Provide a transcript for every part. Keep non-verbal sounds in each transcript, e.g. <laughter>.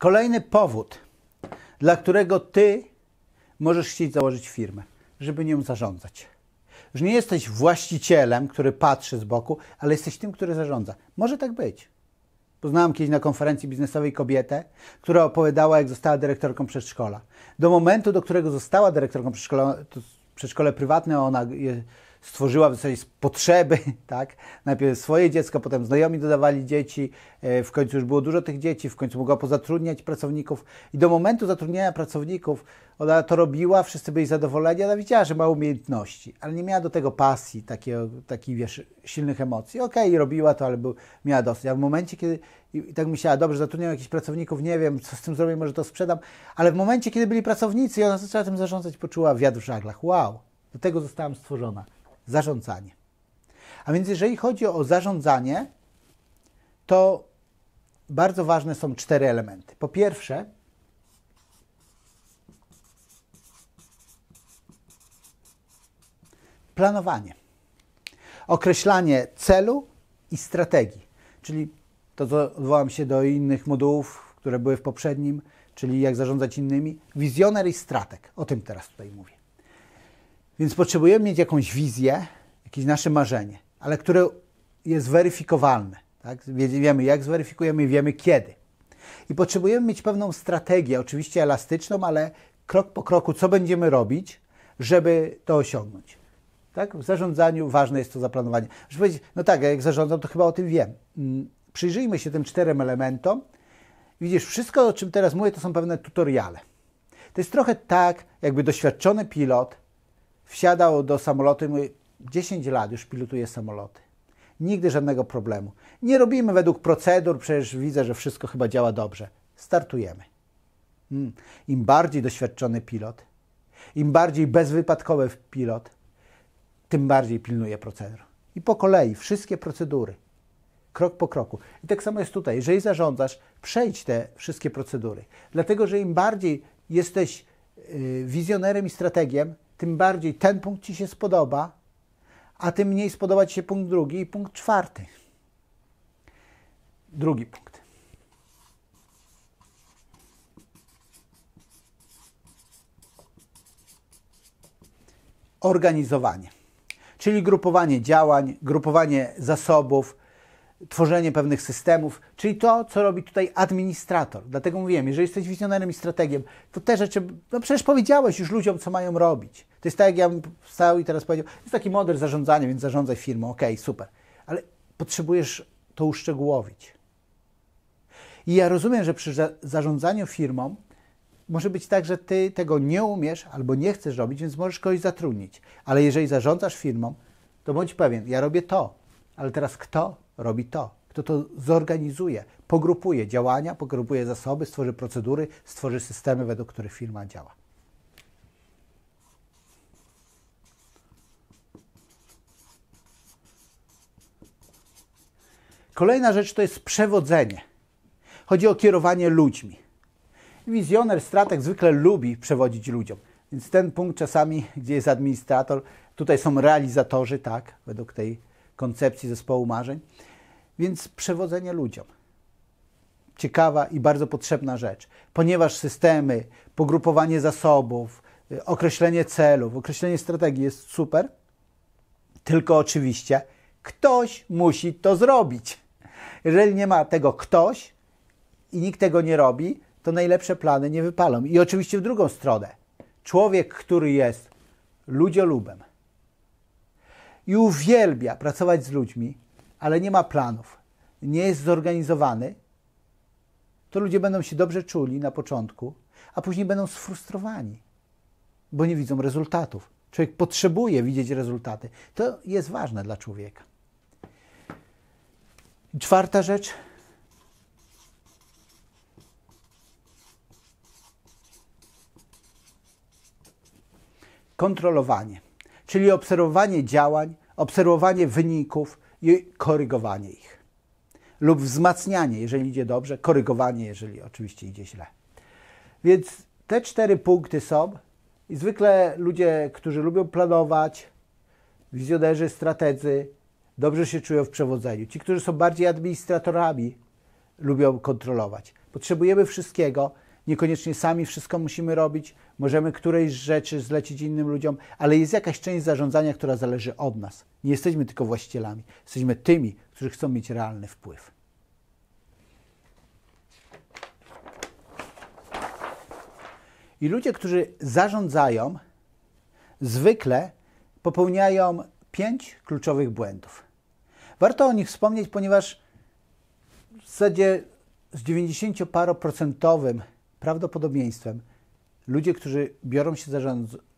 Kolejny powód, dla którego ty możesz chcieć założyć firmę, żeby nią zarządzać. Że nie jesteś właścicielem, który patrzy z boku, ale jesteś tym, który zarządza. Może tak być. Poznałam kiedyś na konferencji biznesowej kobietę, która opowiadała, jak została dyrektorką przedszkola. Do momentu, do którego została dyrektorką przedszkola, to przedszkole prywatne, ona stworzyła w zasadzie z potrzeby, <laughs> tak? Najpierw swoje dziecko, potem znajomi dodawali dzieci, e, w końcu już było dużo tych dzieci, w końcu mogła pozatrudniać pracowników i do momentu zatrudniania pracowników ona to robiła, wszyscy byli zadowoleni, ona widziała, że ma umiejętności, ale nie miała do tego pasji, takiego, takich, wiesz, silnych emocji. Okej, okay, robiła to, ale był, miała dosyć. A w momencie, kiedy, i tak myślała, dobrze, zatrudniam jakichś pracowników, nie wiem, co z tym zrobię, może to sprzedam, ale w momencie, kiedy byli pracownicy i ona zaczęła tym zarządzać, poczuła wiatr w żaglach. Wow, do tego zostałam stworzona zarządzanie. A więc jeżeli chodzi o zarządzanie, to bardzo ważne są cztery elementy. Po pierwsze, planowanie, określanie celu i strategii, czyli to, co odwołam się do innych modułów, które były w poprzednim, czyli jak zarządzać innymi, wizjoner i strateg. O tym teraz tutaj mówię. Więc potrzebujemy mieć jakąś wizję, jakieś nasze marzenie, ale które jest weryfikowalne. Tak? Wiemy, jak zweryfikujemy, wiemy kiedy. I potrzebujemy mieć pewną strategię, oczywiście elastyczną, ale krok po kroku, co będziemy robić, żeby to osiągnąć. Tak? W zarządzaniu ważne jest to zaplanowanie. Żeby powiedzieć, no tak, jak zarządzam, to chyba o tym wiem. Mm, przyjrzyjmy się tym czterem elementom. Widzisz, wszystko, o czym teraz mówię, to są pewne tutoriale. To jest trochę tak, jakby doświadczony pilot wsiadał do samolotu i mówi, 10 lat już pilotuję samoloty. Nigdy żadnego problemu. Nie robimy według procedur, przecież widzę, że wszystko chyba działa dobrze. Startujemy. Hmm. Im bardziej doświadczony pilot, im bardziej bezwypadkowy pilot, tym bardziej pilnuje procedur. I po kolei wszystkie procedury, krok po kroku. I tak samo jest tutaj. Jeżeli zarządzasz, przejdź te wszystkie procedury. Dlatego, że im bardziej jesteś y, wizjonerem i strategiem, tym bardziej ten punkt Ci się spodoba, a tym mniej spodoba Ci się punkt drugi i punkt czwarty. Drugi punkt. Organizowanie, czyli grupowanie działań, grupowanie zasobów, tworzenie pewnych systemów, czyli to, co robi tutaj administrator. Dlatego mówiłem, jeżeli jesteś wizjonerem i strategiem, to te rzeczy, no przecież powiedziałeś już ludziom, co mają robić. To jest tak, jak ja bym wstał i teraz powiedział, jest taki model zarządzania, więc zarządzaj firmą, okej, super. Ale potrzebujesz to uszczegółowić. I ja rozumiem, że przy zarządzaniu firmą może być tak, że ty tego nie umiesz albo nie chcesz robić, więc możesz kogoś zatrudnić. Ale jeżeli zarządzasz firmą, to bądź pewien, ja robię to, ale teraz kto robi to, kto to zorganizuje, pogrupuje działania, pogrupuje zasoby, stworzy procedury, stworzy systemy, według których firma działa. Kolejna rzecz to jest przewodzenie. Chodzi o kierowanie ludźmi. Wizjoner, strateg zwykle lubi przewodzić ludziom. Więc ten punkt czasami, gdzie jest administrator, tutaj są realizatorzy, tak, według tej koncepcji zespołu marzeń. Więc przewodzenie ludziom. Ciekawa i bardzo potrzebna rzecz, ponieważ systemy, pogrupowanie zasobów, y, określenie celów, określenie strategii jest super, tylko oczywiście ktoś musi to zrobić. Jeżeli nie ma tego ktoś i nikt tego nie robi, to najlepsze plany nie wypalą. I oczywiście w drugą stronę. Człowiek, który jest ludziolubem i uwielbia pracować z ludźmi, ale nie ma planów, nie jest zorganizowany, to ludzie będą się dobrze czuli na początku, a później będą sfrustrowani, bo nie widzą rezultatów. Człowiek potrzebuje widzieć rezultaty. To jest ważne dla człowieka. Czwarta rzecz. Kontrolowanie, czyli obserwowanie działań, obserwowanie wyników, i korygowanie ich. Lub wzmacnianie, jeżeli idzie dobrze, korygowanie, jeżeli oczywiście idzie źle. Więc te cztery punkty są i zwykle ludzie, którzy lubią planować, wizjonerzy, strategzy, dobrze się czują w przewodzeniu. Ci, którzy są bardziej administratorami, lubią kontrolować. Potrzebujemy wszystkiego, niekoniecznie sami wszystko musimy robić, możemy którejś rzeczy zlecić innym ludziom, ale jest jakaś część zarządzania, która zależy od nas. Nie jesteśmy tylko właścicielami, jesteśmy tymi, którzy chcą mieć realny wpływ. I ludzie, którzy zarządzają, zwykle popełniają pięć kluczowych błędów. Warto o nich wspomnieć, ponieważ w zasadzie z 90-paroprocentowym prawdopodobieństwem ludzie, którzy biorą się za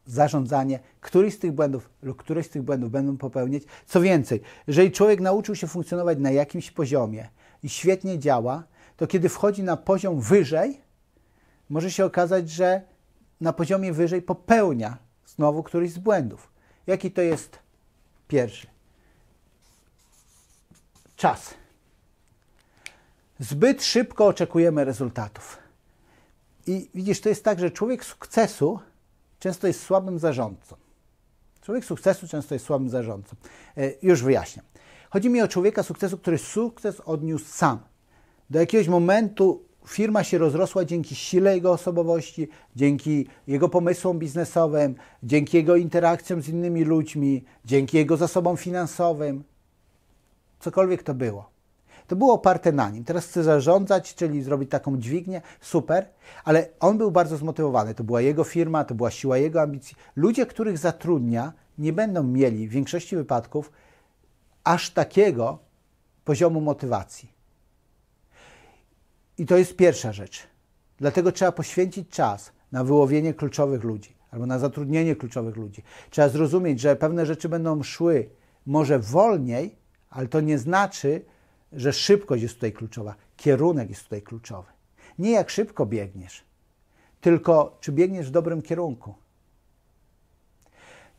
zarządzanie, któryś z tych błędów lub któryś z tych błędów będą popełniać. Co więcej, jeżeli człowiek nauczył się funkcjonować na jakimś poziomie i świetnie działa, to kiedy wchodzi na poziom wyżej, może się okazać, że na poziomie wyżej popełnia znowu któryś z błędów. Jaki to jest pierwszy? Czas. Zbyt szybko oczekujemy rezultatów. I widzisz, to jest tak, że człowiek sukcesu często jest słabym zarządcą. Człowiek sukcesu często jest słabym zarządcą. E, już wyjaśniam. Chodzi mi o człowieka sukcesu, który sukces odniósł sam. Do jakiegoś momentu firma się rozrosła dzięki sile jego osobowości, dzięki jego pomysłom biznesowym, dzięki jego interakcjom z innymi ludźmi, dzięki jego zasobom finansowym. Cokolwiek to było. To było oparte na nim. Teraz chce zarządzać, czyli zrobić taką dźwignię, super, ale on był bardzo zmotywowany. To była jego firma, to była siła jego ambicji. Ludzie, których zatrudnia, nie będą mieli w większości wypadków aż takiego poziomu motywacji. I to jest pierwsza rzecz. Dlatego trzeba poświęcić czas na wyłowienie kluczowych ludzi albo na zatrudnienie kluczowych ludzi. Trzeba zrozumieć, że pewne rzeczy będą szły może wolniej, ale to nie znaczy, że szybkość jest tutaj kluczowa, kierunek jest tutaj kluczowy. Nie jak szybko biegniesz, tylko czy biegniesz w dobrym kierunku.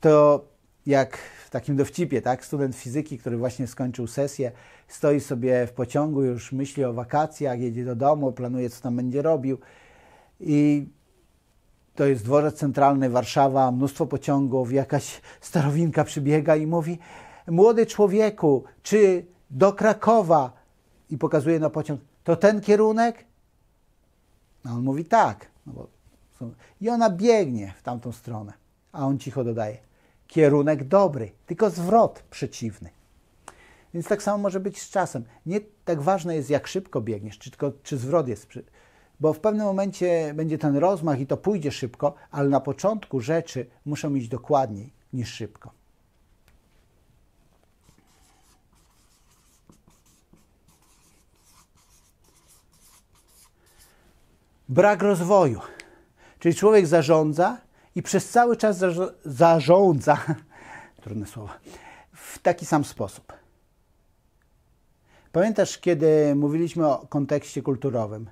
To jak w takim dowcipie, tak? Student fizyki, który właśnie skończył sesję, stoi sobie w pociągu, już myśli o wakacjach, jedzie do domu, planuje, co tam będzie robił. I to jest dworzec centralny, Warszawa, mnóstwo pociągów, jakaś starowinka przybiega i mówi: Młody człowieku, czy do Krakowa i pokazuje na pociąg, to ten kierunek? A no, on mówi tak. No bo są... I ona biegnie w tamtą stronę, a on cicho dodaje, kierunek dobry, tylko zwrot przeciwny. Więc tak samo może być z czasem. Nie tak ważne jest, jak szybko biegniesz, czy, tylko, czy zwrot jest. Przy... Bo w pewnym momencie będzie ten rozmach i to pójdzie szybko, ale na początku rzeczy muszą iść dokładniej niż szybko. brak rozwoju. Czyli człowiek zarządza i przez cały czas zarządza, <laughs> trudne słowa, w taki sam sposób. Pamiętasz, kiedy mówiliśmy o kontekście kulturowym?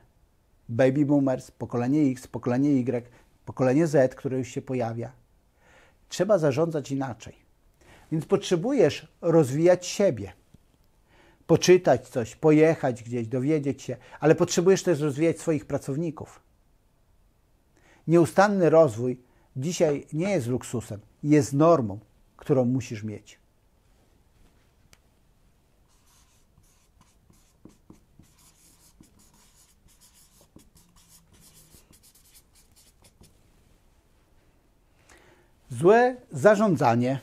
Baby boomers, pokolenie X, pokolenie Y, pokolenie Z, które już się pojawia. Trzeba zarządzać inaczej. Więc potrzebujesz rozwijać siebie poczytać coś, pojechać gdzieś, dowiedzieć się, ale potrzebujesz też rozwijać swoich pracowników. Nieustanny rozwój dzisiaj nie jest luksusem, jest normą, którą musisz mieć. Złe zarządzanie.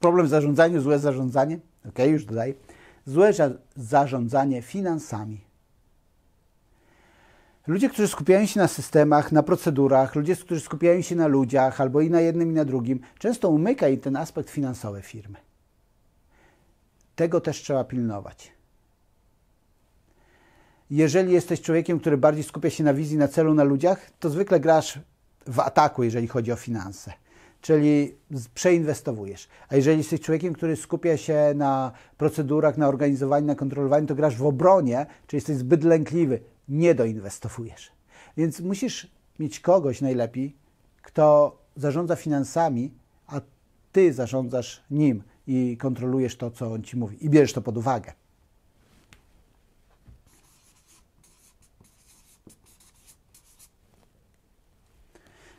Problem w zarządzaniu, złe zarządzanie ok, już dodaj, złe zarządzanie finansami. Ludzie, którzy skupiają się na systemach, na procedurach, ludzie, którzy skupiają się na ludziach albo i na jednym, i na drugim, często umyka im ten aspekt finansowy firmy. Tego też trzeba pilnować. Jeżeli jesteś człowiekiem, który bardziej skupia się na wizji, na celu, na ludziach, to zwykle grasz w ataku, jeżeli chodzi o finanse czyli przeinwestowujesz. A jeżeli jesteś człowiekiem, który skupia się na procedurach, na organizowaniu, na kontrolowaniu, to grasz w obronie, czyli jesteś zbyt lękliwy, nie doinwestowujesz. Więc musisz mieć kogoś najlepiej, kto zarządza finansami, a ty zarządzasz nim i kontrolujesz to, co on ci mówi i bierzesz to pod uwagę.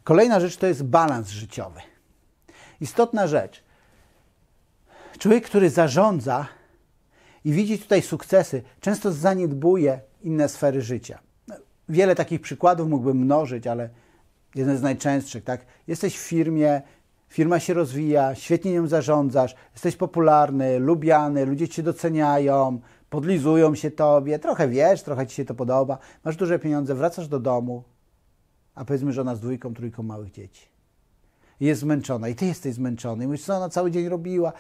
Kolejna rzecz to jest balans życiowy. Istotna rzecz. Człowiek, który zarządza i widzi tutaj sukcesy, często zaniedbuje inne sfery życia. Wiele takich przykładów mógłbym mnożyć, ale jeden z najczęstszych, tak? Jesteś w firmie, firma się rozwija, świetnie nią zarządzasz, jesteś popularny, lubiany, ludzie cię doceniają, podlizują się tobie, trochę wiesz, trochę ci się to podoba, masz duże pieniądze, wracasz do domu, a powiedzmy żona z dwójką, trójką małych dzieci. jest zmęczona i ty jesteś zmęczony. I mówisz, co ona cały dzień robiła.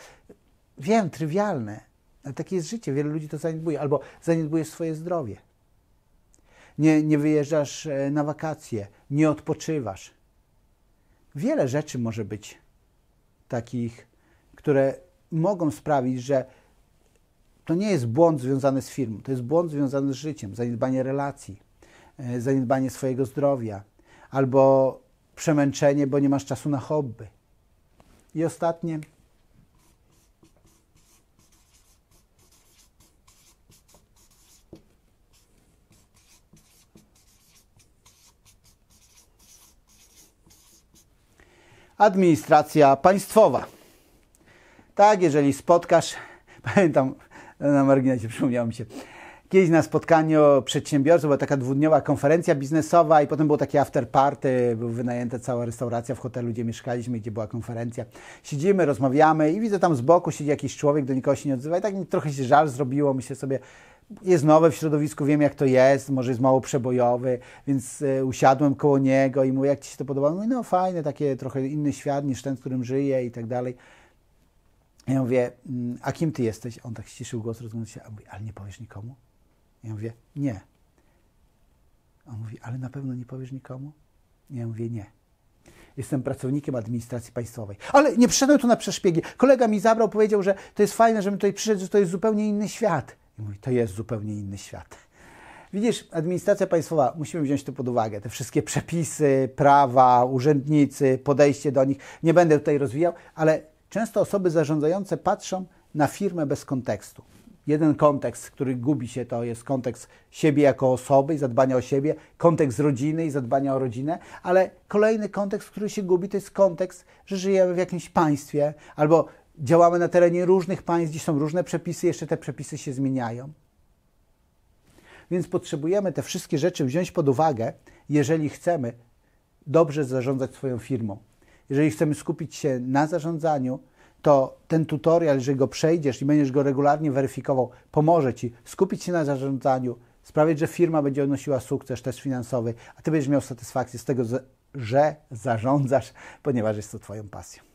Wiem, trywialne, ale takie jest życie. Wiele ludzi to zaniedbuje. Albo zaniedbujesz swoje zdrowie. Nie, nie wyjeżdżasz e, na wakacje, nie odpoczywasz. Wiele rzeczy może być takich, które mogą sprawić, że to nie jest błąd związany z firmą, to jest błąd związany z życiem, zaniedbanie relacji, e, zaniedbanie swojego zdrowia, albo przemęczenie, bo nie masz czasu na hobby. I ostatnie. Administracja państwowa. Tak, jeżeli spotkasz, <laughs> pamiętam, na marginesie przypomniałem się, kiedyś na spotkaniu przedsiębiorców była taka dwudniowa konferencja biznesowa i potem było takie after party, był wynajęta cała restauracja w hotelu, gdzie mieszkaliśmy, gdzie była konferencja. Siedzimy, rozmawiamy i widzę tam z boku siedzi jakiś człowiek, do nikogo się nie odzywa i tak mi trochę się żal zrobiło, myślę sobie, jest nowe w środowisku, wiem jak to jest, może jest mało przebojowy, więc e, usiadłem koło niego i mówię, jak Ci się to podoba? Mówi, no fajne, takie trochę inny świat niż ten, w którym żyję i tak dalej. Ja mówię, mm, a kim Ty jesteś? On tak ściszył głos, rozglądał się, a mówi, ale nie powiesz nikomu? Ja mówię, nie. On mówi, ale na pewno nie powiesz nikomu? Ja mówię, nie. Jestem pracownikiem administracji państwowej. Ale nie przyszedłem tu na przeszpiegi. Kolega mi zabrał, powiedział, że to jest fajne, żebym tutaj przyszedł, że to jest zupełnie inny świat. I mówi, to jest zupełnie inny świat. Widzisz, administracja państwowa, musimy wziąć to pod uwagę. Te wszystkie przepisy, prawa, urzędnicy, podejście do nich. Nie będę tutaj rozwijał, ale często osoby zarządzające patrzą na firmę bez kontekstu. Jeden kontekst, który gubi się, to jest kontekst siebie jako osoby i zadbania o siebie, kontekst rodziny i zadbania o rodzinę, ale kolejny kontekst, który się gubi, to jest kontekst, że żyjemy w jakimś państwie albo działamy na terenie różnych państw, gdzie są różne przepisy, jeszcze te przepisy się zmieniają. Więc potrzebujemy te wszystkie rzeczy wziąć pod uwagę, jeżeli chcemy dobrze zarządzać swoją firmą. Jeżeli chcemy skupić się na zarządzaniu, to ten tutorial, jeżeli go przejdziesz i będziesz go regularnie weryfikował, pomoże Ci skupić się na zarządzaniu, sprawić, że firma będzie odnosiła sukces też finansowy, a Ty będziesz miał satysfakcję z tego, że zarządzasz, ponieważ jest to Twoją pasją.